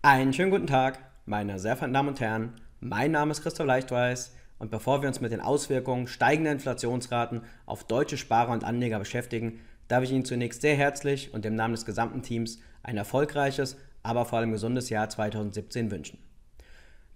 Einen schönen guten Tag, meine sehr verehrten Damen und Herren. Mein Name ist Christoph Leichtweiß und bevor wir uns mit den Auswirkungen steigender Inflationsraten auf deutsche Sparer und Anleger beschäftigen, darf ich Ihnen zunächst sehr herzlich und im Namen des gesamten Teams ein erfolgreiches, aber vor allem gesundes Jahr 2017 wünschen.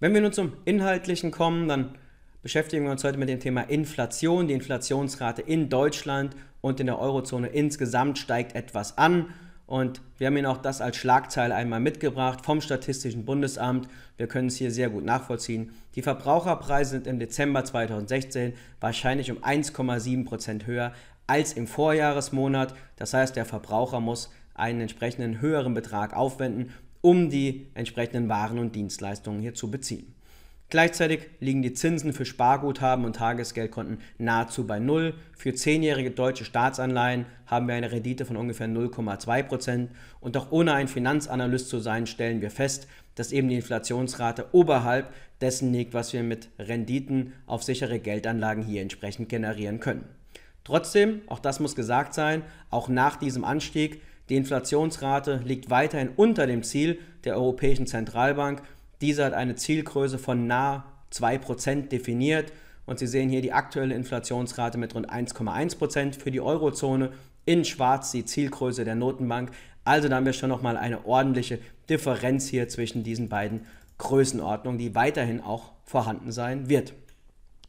Wenn wir nun zum Inhaltlichen kommen, dann beschäftigen wir uns heute mit dem Thema Inflation. Die Inflationsrate in Deutschland und in der Eurozone insgesamt steigt etwas an und wir haben Ihnen auch das als Schlagzeile einmal mitgebracht vom Statistischen Bundesamt. Wir können es hier sehr gut nachvollziehen. Die Verbraucherpreise sind im Dezember 2016 wahrscheinlich um 1,7% Prozent höher als im Vorjahresmonat. Das heißt, der Verbraucher muss einen entsprechenden höheren Betrag aufwenden, um die entsprechenden Waren und Dienstleistungen hier zu beziehen. Gleichzeitig liegen die Zinsen für Sparguthaben und Tagesgeldkonten nahezu bei Null. Für zehnjährige deutsche Staatsanleihen haben wir eine Rendite von ungefähr 0,2 Prozent. Und auch ohne ein Finanzanalyst zu sein, stellen wir fest, dass eben die Inflationsrate oberhalb dessen liegt, was wir mit Renditen auf sichere Geldanlagen hier entsprechend generieren können. Trotzdem, auch das muss gesagt sein, auch nach diesem Anstieg die Inflationsrate liegt weiterhin unter dem Ziel der Europäischen Zentralbank dieser hat eine Zielgröße von nah 2% definiert. Und Sie sehen hier die aktuelle Inflationsrate mit rund 1,1% für die Eurozone. In schwarz die Zielgröße der Notenbank. Also da haben wir schon nochmal eine ordentliche Differenz hier zwischen diesen beiden Größenordnungen, die weiterhin auch vorhanden sein wird.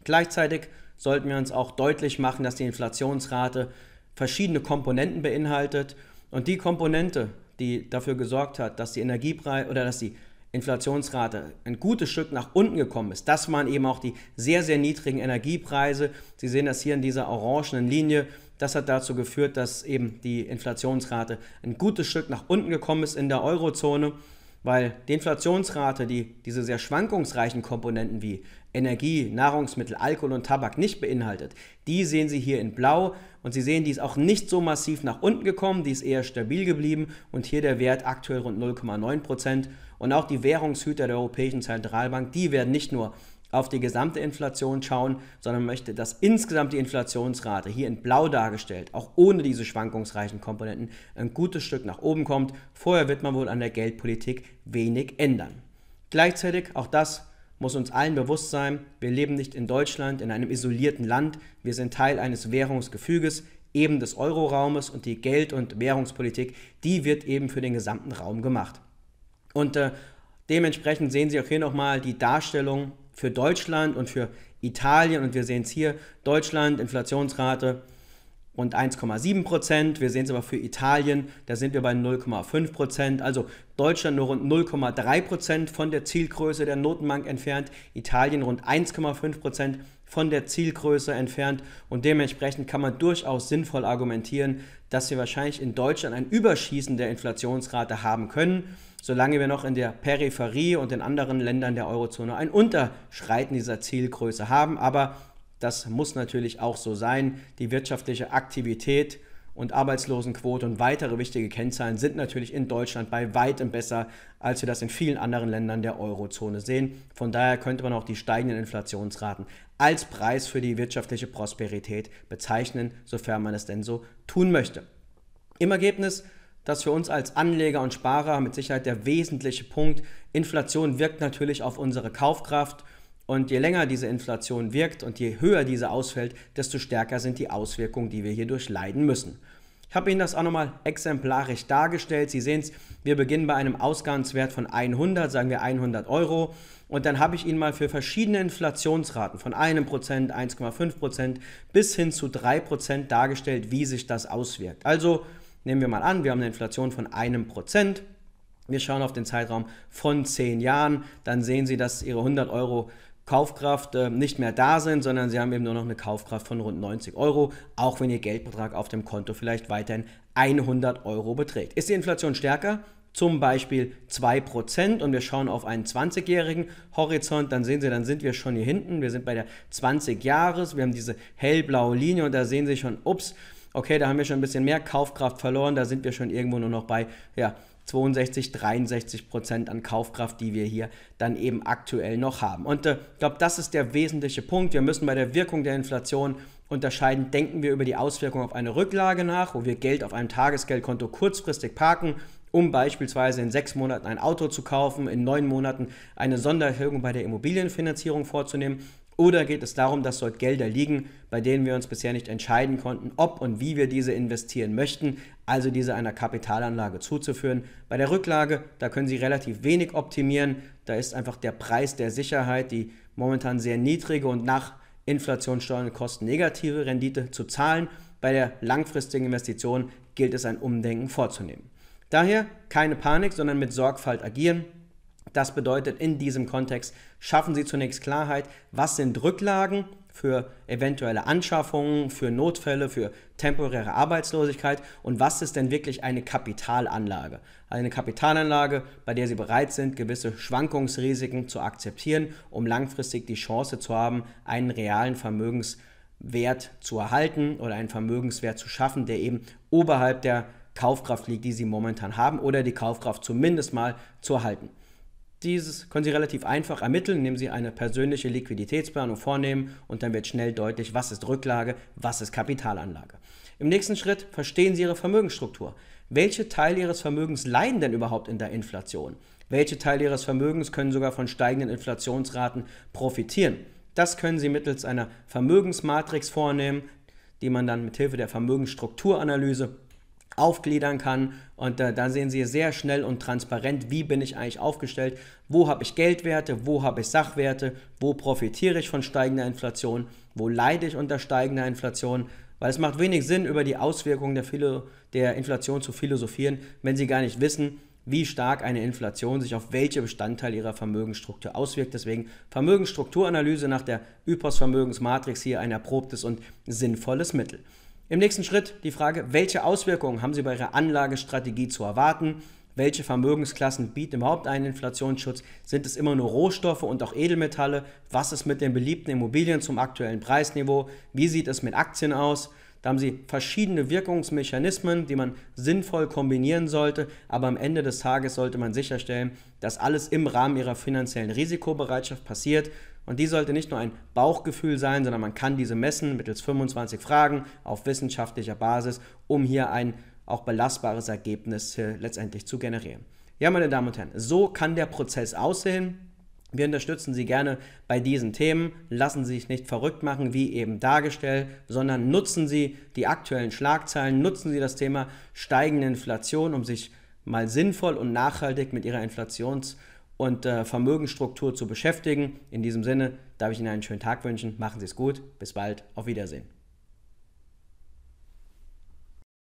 Gleichzeitig sollten wir uns auch deutlich machen, dass die Inflationsrate verschiedene Komponenten beinhaltet. Und die Komponente, die dafür gesorgt hat, dass die Energiepreise oder dass die Inflationsrate ein gutes Stück nach unten gekommen ist. Das waren eben auch die sehr, sehr niedrigen Energiepreise. Sie sehen das hier in dieser orangenen Linie. Das hat dazu geführt, dass eben die Inflationsrate ein gutes Stück nach unten gekommen ist in der Eurozone weil die Inflationsrate, die diese sehr schwankungsreichen Komponenten wie Energie, Nahrungsmittel, Alkohol und Tabak nicht beinhaltet, die sehen Sie hier in Blau und Sie sehen, die ist auch nicht so massiv nach unten gekommen, die ist eher stabil geblieben und hier der Wert aktuell rund 0,9 Prozent. Und auch die Währungshüter der Europäischen Zentralbank, die werden nicht nur auf die gesamte Inflation schauen, sondern möchte, dass insgesamt die Inflationsrate hier in blau dargestellt, auch ohne diese schwankungsreichen Komponenten, ein gutes Stück nach oben kommt. Vorher wird man wohl an der Geldpolitik wenig ändern. Gleichzeitig, auch das muss uns allen bewusst sein, wir leben nicht in Deutschland, in einem isolierten Land, wir sind Teil eines Währungsgefüges, eben des Euroraumes und die Geld- und Währungspolitik, die wird eben für den gesamten Raum gemacht. Und äh, dementsprechend sehen Sie auch hier nochmal die Darstellung für Deutschland und für Italien. Und wir sehen es hier, Deutschland, Inflationsrate rund 1,7 Prozent. Wir sehen es aber für Italien, da sind wir bei 0,5 Prozent. Also Deutschland nur rund 0,3 Prozent von der Zielgröße der Notenbank entfernt. Italien rund 1,5 Prozent von der Zielgröße entfernt. Und dementsprechend kann man durchaus sinnvoll argumentieren, dass wir wahrscheinlich in Deutschland ein Überschießen der Inflationsrate haben können solange wir noch in der Peripherie und in anderen Ländern der Eurozone ein Unterschreiten dieser Zielgröße haben. Aber das muss natürlich auch so sein. Die wirtschaftliche Aktivität und Arbeitslosenquote und weitere wichtige Kennzahlen sind natürlich in Deutschland bei weitem besser, als wir das in vielen anderen Ländern der Eurozone sehen. Von daher könnte man auch die steigenden Inflationsraten als Preis für die wirtschaftliche Prosperität bezeichnen, sofern man es denn so tun möchte. Im Ergebnis das ist für uns als Anleger und Sparer mit Sicherheit der wesentliche Punkt. Inflation wirkt natürlich auf unsere Kaufkraft und je länger diese Inflation wirkt und je höher diese ausfällt, desto stärker sind die Auswirkungen, die wir hierdurch leiden müssen. Ich habe Ihnen das auch nochmal exemplarisch dargestellt. Sie sehen es, wir beginnen bei einem Ausgangswert von 100, sagen wir 100 Euro. Und dann habe ich Ihnen mal für verschiedene Inflationsraten von 1%, 1,5% bis hin zu 3% dargestellt, wie sich das auswirkt. Also Nehmen wir mal an, wir haben eine Inflation von einem Prozent. Wir schauen auf den Zeitraum von zehn Jahren. Dann sehen Sie, dass Ihre 100 Euro Kaufkraft äh, nicht mehr da sind, sondern sie haben eben nur noch eine Kaufkraft von rund 90 Euro, auch wenn ihr Geldbetrag auf dem Konto vielleicht weiterhin 100 Euro beträgt. Ist die Inflation stärker? Zum Beispiel 2% und wir schauen auf einen 20-jährigen Horizont, dann sehen Sie, dann sind wir schon hier hinten. Wir sind bei der 20 Jahres, wir haben diese hellblaue Linie und da sehen Sie schon, ups, okay, da haben wir schon ein bisschen mehr Kaufkraft verloren, da sind wir schon irgendwo nur noch bei, ja, 62, 63 Prozent an Kaufkraft, die wir hier dann eben aktuell noch haben. Und äh, ich glaube, das ist der wesentliche Punkt. Wir müssen bei der Wirkung der Inflation unterscheiden, denken wir über die Auswirkung auf eine Rücklage nach, wo wir Geld auf einem Tagesgeldkonto kurzfristig parken, um beispielsweise in sechs Monaten ein Auto zu kaufen, in neun Monaten eine Sondererhöhung bei der Immobilienfinanzierung vorzunehmen oder geht es darum, dass dort Gelder liegen, bei denen wir uns bisher nicht entscheiden konnten, ob und wie wir diese investieren möchten, also diese einer Kapitalanlage zuzuführen. Bei der Rücklage, da können Sie relativ wenig optimieren, da ist einfach der Preis der Sicherheit, die momentan sehr niedrige und nach Inflation steuernde Kosten negative Rendite zu zahlen. Bei der langfristigen Investition gilt es ein Umdenken vorzunehmen. Daher keine Panik, sondern mit Sorgfalt agieren das bedeutet, in diesem Kontext schaffen Sie zunächst Klarheit, was sind Rücklagen für eventuelle Anschaffungen, für Notfälle, für temporäre Arbeitslosigkeit und was ist denn wirklich eine Kapitalanlage? Eine Kapitalanlage, bei der Sie bereit sind, gewisse Schwankungsrisiken zu akzeptieren, um langfristig die Chance zu haben, einen realen Vermögenswert zu erhalten oder einen Vermögenswert zu schaffen, der eben oberhalb der Kaufkraft liegt, die Sie momentan haben oder die Kaufkraft zumindest mal zu erhalten. Dieses können Sie relativ einfach ermitteln, indem Sie eine persönliche Liquiditätsplanung vornehmen und dann wird schnell deutlich, was ist Rücklage, was ist Kapitalanlage. Im nächsten Schritt verstehen Sie Ihre Vermögensstruktur. Welche Teile Ihres Vermögens leiden denn überhaupt in der Inflation? Welche Teile Ihres Vermögens können sogar von steigenden Inflationsraten profitieren? Das können Sie mittels einer Vermögensmatrix vornehmen, die man dann mithilfe der Vermögensstrukturanalyse aufgliedern kann. Und äh, da sehen Sie sehr schnell und transparent, wie bin ich eigentlich aufgestellt, wo habe ich Geldwerte, wo habe ich Sachwerte, wo profitiere ich von steigender Inflation, wo leide ich unter steigender Inflation. Weil es macht wenig Sinn, über die Auswirkungen der, Philo der Inflation zu philosophieren, wenn Sie gar nicht wissen, wie stark eine Inflation sich auf welche Bestandteile ihrer Vermögensstruktur auswirkt. Deswegen Vermögensstrukturanalyse nach der Ypos Vermögensmatrix hier ein erprobtes und sinnvolles Mittel. Im nächsten Schritt die Frage, welche Auswirkungen haben Sie bei Ihrer Anlagestrategie zu erwarten? Welche Vermögensklassen bieten überhaupt einen Inflationsschutz? Sind es immer nur Rohstoffe und auch Edelmetalle? Was ist mit den beliebten Immobilien zum aktuellen Preisniveau? Wie sieht es mit Aktien aus? Da haben Sie verschiedene Wirkungsmechanismen, die man sinnvoll kombinieren sollte, aber am Ende des Tages sollte man sicherstellen, dass alles im Rahmen Ihrer finanziellen Risikobereitschaft passiert und die sollte nicht nur ein Bauchgefühl sein, sondern man kann diese messen mittels 25 Fragen auf wissenschaftlicher Basis, um hier ein auch belastbares Ergebnis äh, letztendlich zu generieren. Ja, meine Damen und Herren, so kann der Prozess aussehen. Wir unterstützen Sie gerne bei diesen Themen. Lassen Sie sich nicht verrückt machen, wie eben dargestellt, sondern nutzen Sie die aktuellen Schlagzeilen, nutzen Sie das Thema steigende Inflation, um sich mal sinnvoll und nachhaltig mit Ihrer Inflations- und äh, Vermögensstruktur zu beschäftigen. In diesem Sinne darf ich Ihnen einen schönen Tag wünschen. Machen Sie es gut. Bis bald. Auf Wiedersehen.